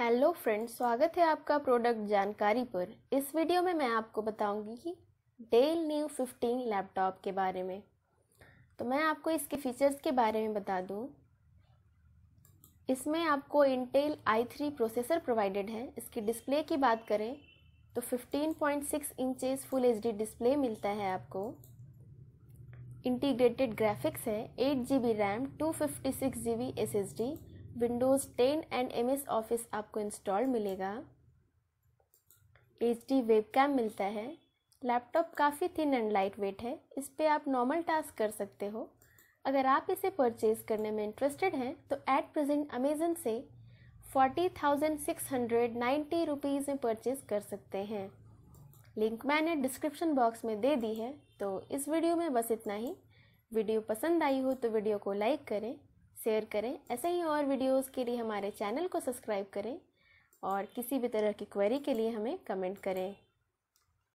hello friends स्वागत है आपका प्रोडक्ट जानकारी पर इस वीडियो में मैं आपको बताऊंगी कि डेल न्यू 15 लैपटॉप के बारे में तो मैं आपको इसके फीचर्स के बारे में बता दूं इसमें आपको Intel I three processor provided है इसकी डिस्प्ले की बात करें तो 15.6 इंचेस फुल एच डिस्प्ले मिलता है आपको इंटीग्रेटेड ग्राफिक्स है eight G B RAM two fifty six G B S S D Windows 10 and M S Office आपको इंस्टॉल मिलेगा एच डी वेब कैम मिलता है लैपटॉप काफ़ी थिन एंड लाइट वेट है इस पर आप नॉर्मल टास्क कर सकते हो अगर आप इसे परचेज करने में इंटरेस्टेड हैं तो एट प्रेजेंट अमेजन से forty thousand six hundred ninety rupees में परचेज कर सकते हैं लिंक मैंने डिस्क्रिप्शन बॉक्स में दे दी है तो इस वीडियो में बस इतना ही वीडियो पसंद आई हो तो वीडियो को लाइक करें शेयर करें ऐसे ही और वीडियोस के लिए हमारे चैनल को सब्सक्राइब करें और किसी भी तरह की क्वेरी के लिए हमें कमेंट करें